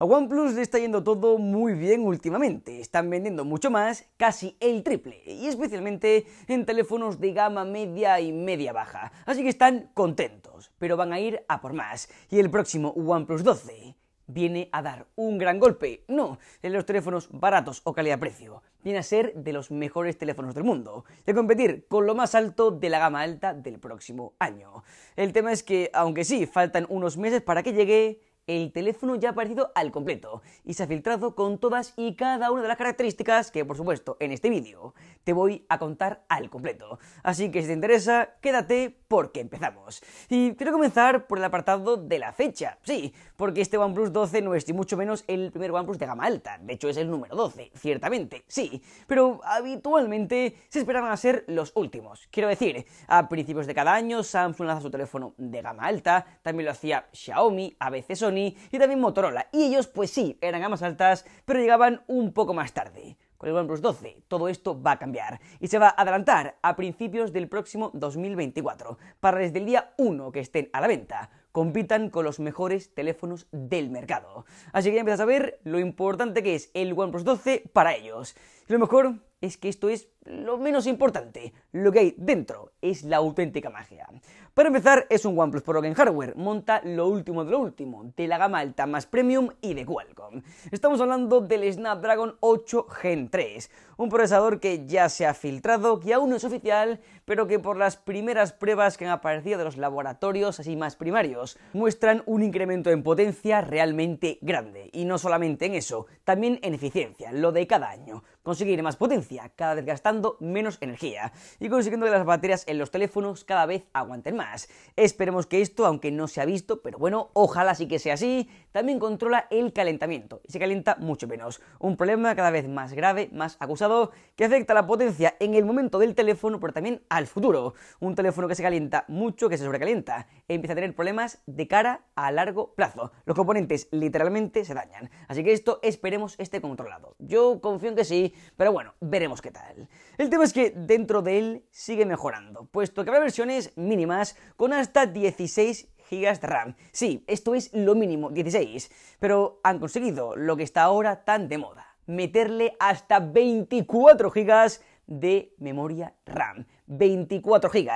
A OnePlus le está yendo todo muy bien últimamente, están vendiendo mucho más, casi el triple, y especialmente en teléfonos de gama media y media baja, así que están contentos, pero van a ir a por más, y el próximo OnePlus 12 viene a dar un gran golpe, no en los teléfonos baratos o calidad-precio, viene a ser de los mejores teléfonos del mundo y a competir con lo más alto de la gama alta del próximo año. El tema es que, aunque sí, faltan unos meses para que llegue, el teléfono ya ha aparecido al completo y se ha filtrado con todas y cada una de las características que, por supuesto, en este vídeo te voy a contar al completo. Así que si te interesa, quédate porque empezamos. Y quiero comenzar por el apartado de la fecha, sí, porque este OnePlus 12 no es ni mucho menos el primer OnePlus de gama alta, de hecho es el número 12, ciertamente, sí, pero habitualmente se esperaban a ser los últimos. Quiero decir, a principios de cada año Samsung lanza su teléfono de gama alta, también lo hacía Xiaomi, a veces Sony, y también Motorola. Y ellos, pues sí, eran más altas, pero llegaban un poco más tarde con el OnePlus 12. Todo esto va a cambiar y se va a adelantar a principios del próximo 2024, para desde el día 1 que estén a la venta, compitan con los mejores teléfonos del mercado. Así que ya empiezas a ver lo importante que es el OnePlus 12 para ellos. Y lo mejor es que esto es lo menos importante, lo que hay dentro es la auténtica magia. Para empezar, es un OnePlus Pro en hardware, monta lo último de lo último, de la gama alta más premium y de Qualcomm. Estamos hablando del Snapdragon 8 Gen 3, un procesador que ya se ha filtrado, que aún no es oficial, pero que por las primeras pruebas que han aparecido de los laboratorios así más primarios, muestran un incremento en potencia realmente grande. Y no solamente en eso, también en eficiencia, lo de cada año, conseguir más potencia, cada vez gastando menos energía y consiguiendo que las baterías en los teléfonos cada vez aguanten más. Esperemos que esto, aunque no se ha visto, pero bueno, ojalá sí que sea así, también controla el calentamiento y se calienta mucho menos. Un problema cada vez más grave, más acusado, que afecta la potencia en el momento del teléfono, pero también al futuro. Un teléfono que se calienta mucho, que se sobrecalienta, empieza a tener problemas de cara a largo plazo. Los componentes literalmente se dañan. Así que esto esperemos esté controlado. Yo confío en que sí, pero bueno, veremos qué tal. El tema es que dentro de él sigue mejorando, puesto que habrá versiones mínimas con hasta 16 Gigas de RAM. Sí, esto es lo mínimo, 16, pero han conseguido lo que está ahora tan de moda, meterle hasta 24 GB de memoria RAM. 24 GB.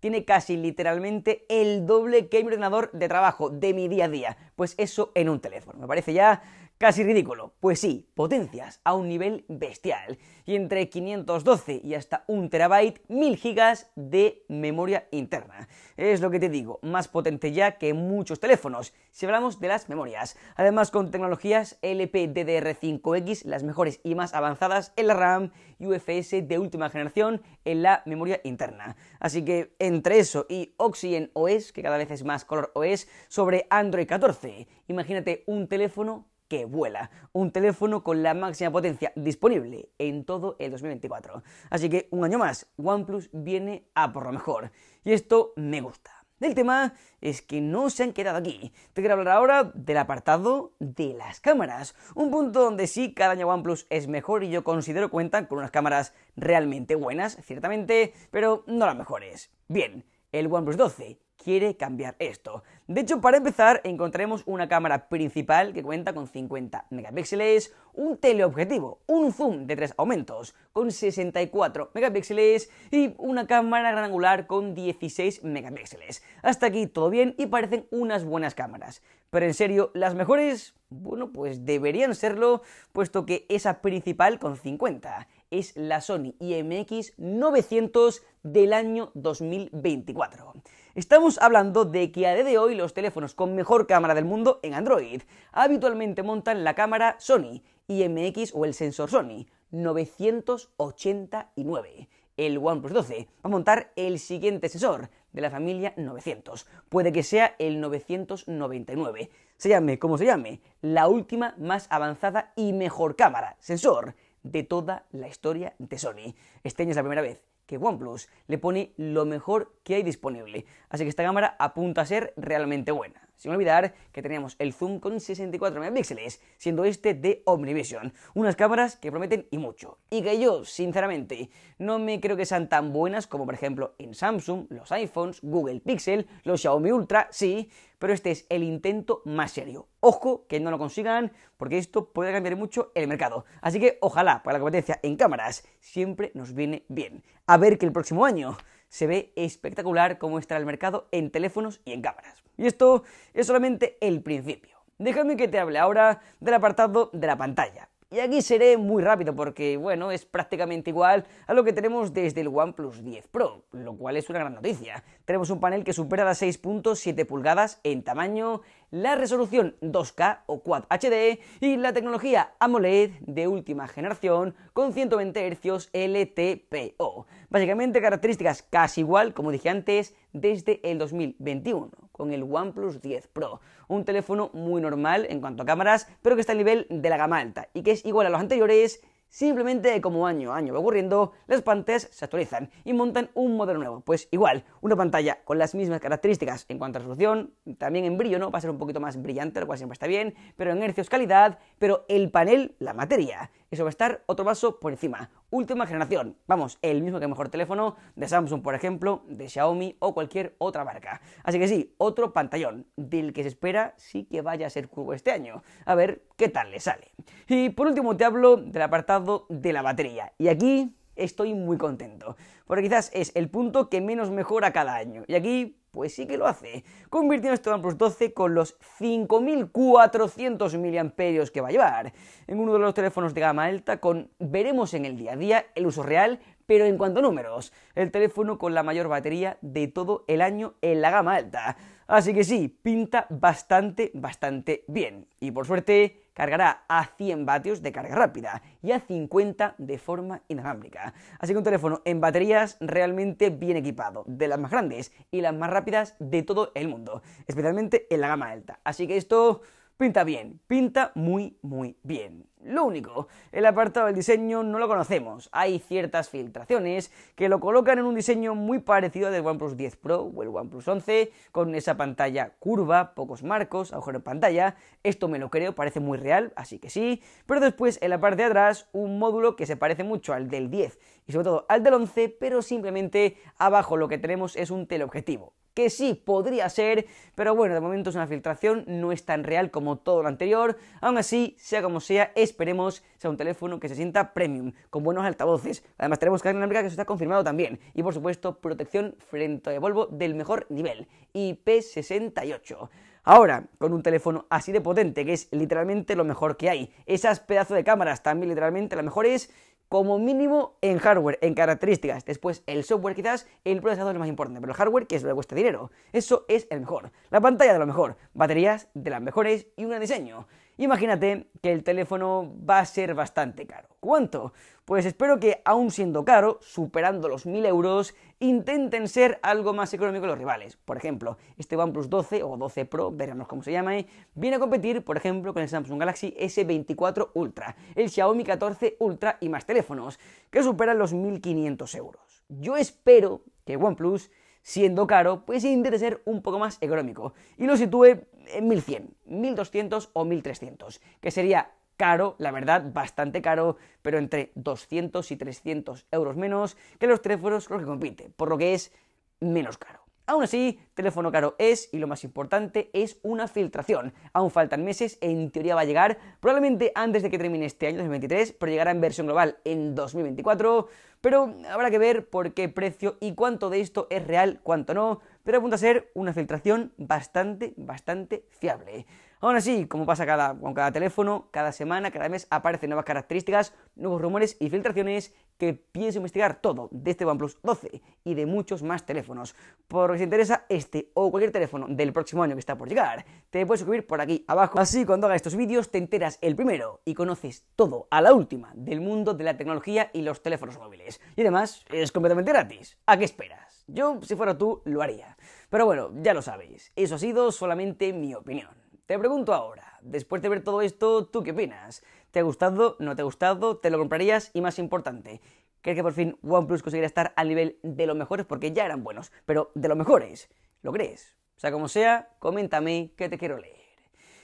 Tiene casi literalmente el doble que mi ordenador de trabajo de mi día a día. Pues eso en un teléfono. Me parece ya Casi ridículo. Pues sí, potencias a un nivel bestial. Y entre 512 y hasta 1 terabyte, 1000 gigas de memoria interna. Es lo que te digo, más potente ya que muchos teléfonos, si hablamos de las memorias. Además con tecnologías LPDDR5X, las mejores y más avanzadas en la RAM y UFS de última generación en la memoria interna. Así que entre eso y Oxygen OS, que cada vez es más color OS, sobre Android 14, imagínate un teléfono que vuela. Un teléfono con la máxima potencia disponible en todo el 2024. Así que un año más, OnePlus viene a por lo mejor. Y esto me gusta. El tema es que no se han quedado aquí. Te quiero hablar ahora del apartado de las cámaras. Un punto donde sí cada año OnePlus es mejor y yo considero cuentan con unas cámaras realmente buenas, ciertamente, pero no las mejores. Bien, el OnePlus 12 quiere cambiar esto. De hecho, para empezar, encontraremos una cámara principal que cuenta con 50 megapíxeles, un teleobjetivo, un zoom de 3 aumentos con 64 megapíxeles y una cámara gran angular con 16 megapíxeles. Hasta aquí todo bien y parecen unas buenas cámaras. Pero en serio, las mejores, bueno, pues deberían serlo, puesto que esa principal con 50 es la Sony IMX 900 del año 2024. Estamos hablando de que a día de hoy los teléfonos con mejor cámara del mundo en Android habitualmente montan la cámara Sony IMX o el sensor Sony 989. El OnePlus 12 va a montar el siguiente sensor de la familia 900. Puede que sea el 999. Se llame como se llame, la última más avanzada y mejor cámara, sensor de toda la historia de Sony. Este año es la primera vez que OnePlus le pone lo mejor que hay disponible, así que esta cámara apunta a ser realmente buena. Sin olvidar que teníamos el zoom con 64 megapíxeles, siendo este de Omnivision, unas cámaras que prometen y mucho, y que yo, sinceramente, no me creo que sean tan buenas como por ejemplo en Samsung, los iPhones, Google Pixel, los Xiaomi Ultra, sí, pero este es el intento más serio. Ojo que no lo consigan, porque esto puede cambiar mucho el mercado. Así que ojalá para la competencia en cámaras siempre nos viene bien. A ver que el próximo año se ve espectacular cómo está el mercado en teléfonos y en cámaras. Y esto es solamente el principio. Déjame que te hable ahora del apartado de la pantalla. Y aquí seré muy rápido porque, bueno, es prácticamente igual a lo que tenemos desde el OnePlus 10 Pro, lo cual es una gran noticia. Tenemos un panel que supera las 6.7 pulgadas en tamaño, la resolución 2K o Quad HD y la tecnología AMOLED de última generación con 120 Hz LTPO. Básicamente características casi igual, como dije antes, desde el 2021 con el OnePlus 10 Pro, un teléfono muy normal en cuanto a cámaras, pero que está al nivel de la gama alta y que es igual a los anteriores Simplemente como año a año va ocurriendo, las pantallas se actualizan y montan un modelo nuevo. Pues igual, una pantalla con las mismas características en cuanto a resolución, también en brillo, ¿no? Va a ser un poquito más brillante, lo cual siempre está bien, pero en hercios calidad, pero el panel, la materia. Eso va a estar otro vaso por encima última generación. Vamos, el mismo que mejor teléfono de Samsung, por ejemplo, de Xiaomi o cualquier otra marca. Así que sí, otro pantallón del que se espera sí que vaya a ser cubo este año. A ver qué tal le sale. Y por último te hablo del apartado de la batería. Y aquí estoy muy contento, porque quizás es el punto que menos mejora cada año. Y aquí pues sí que lo hace, convirtiendo este OnePlus 12 con los 5.400 mAh que va a llevar en uno de los teléfonos de gama alta con, veremos en el día a día, el uso real, pero en cuanto a números, el teléfono con la mayor batería de todo el año en la gama alta. Así que sí, pinta bastante, bastante bien. Y por suerte, cargará a 100 vatios de carga rápida y a 50 de forma inalámbrica. Así que un teléfono en baterías realmente bien equipado, de las más grandes y las más rápidas de todo el mundo, especialmente en la gama alta. Así que esto Pinta bien, pinta muy muy bien. Lo único, el apartado del diseño no lo conocemos. Hay ciertas filtraciones que lo colocan en un diseño muy parecido al del OnePlus 10 Pro o el OnePlus 11, con esa pantalla curva, pocos marcos, agujero en pantalla. Esto me lo creo, parece muy real, así que sí. Pero después, en la parte de atrás, un módulo que se parece mucho al del 10 y sobre todo al del 11, pero simplemente abajo lo que tenemos es un teleobjetivo que sí podría ser, pero bueno, de momento es una filtración, no es tan real como todo lo anterior. Aún así, sea como sea, esperemos sea un teléfono que se sienta premium, con buenos altavoces. Además, tenemos carga dinámica que se está confirmado también. Y por supuesto, protección frente a Volvo del mejor nivel, IP68. Ahora, con un teléfono así de potente, que es literalmente lo mejor que hay, esas pedazos de cámaras también literalmente las mejores, como mínimo en hardware, en características. Después el software quizás, el procesador es más importante, pero el hardware que es lo que cuesta dinero. Eso es el mejor. La pantalla de lo mejor, baterías de las mejores y un diseño. Imagínate que el teléfono va a ser bastante caro. ¿Cuánto? Pues espero que, aún siendo caro, superando los 1000 euros, intenten ser algo más económico los rivales. Por ejemplo, este OnePlus 12 o 12 Pro, veremos cómo se llama, ¿eh? viene a competir, por ejemplo, con el Samsung Galaxy S24 Ultra, el Xiaomi 14 Ultra y más teléfonos, que superan los 1500 euros. Yo espero que OnePlus siendo caro, pues intente ser un poco más económico y lo sitúe en 1100, 1200 o 1300, que sería caro, la verdad, bastante caro, pero entre 200 y 300 euros menos que los teléfonos con los que compite, por lo que es menos caro. Aún así, teléfono caro es, y lo más importante, es una filtración. Aún faltan meses, en teoría va a llegar, probablemente antes de que termine este año 2023, pero llegará en versión global en 2024 pero habrá que ver por qué precio y cuánto de esto es real, cuánto no, pero apunta a ser una filtración bastante, bastante fiable. Aún así, como pasa con cada teléfono, cada semana, cada mes aparecen nuevas características, nuevos rumores y filtraciones que pienso investigar todo de este OnePlus 12 y de muchos más teléfonos. Por si te interesa este o cualquier teléfono del próximo año que está por llegar, te puedes suscribir por aquí abajo. Así cuando haga estos vídeos te enteras el primero y conoces todo a la última del mundo de la tecnología y los teléfonos móviles. Y además es completamente gratis. ¿A qué esperas? Yo, si fuera tú, lo haría. Pero bueno, ya lo sabéis. Eso ha sido solamente mi opinión. Te pregunto ahora, después de ver todo esto, ¿tú qué opinas? ¿Te ha gustado? ¿No te ha gustado? ¿Te lo comprarías? Y más importante, ¿crees que por fin OnePlus conseguirá estar al nivel de los mejores? Porque ya eran buenos, pero de los mejores. ¿Lo crees? O sea como sea, coméntame que te quiero leer.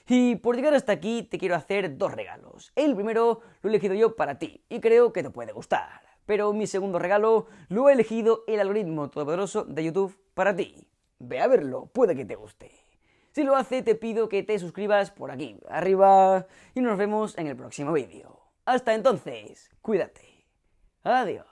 Y por llegar hasta aquí te quiero hacer dos regalos. El primero lo he elegido yo para ti y creo que te puede gustar. Pero mi segundo regalo lo ha elegido el algoritmo todopoderoso de YouTube para ti. Ve a verlo, puede que te guste. Si lo hace, te pido que te suscribas por aquí, arriba, y nos vemos en el próximo vídeo. Hasta entonces, cuídate. Adiós.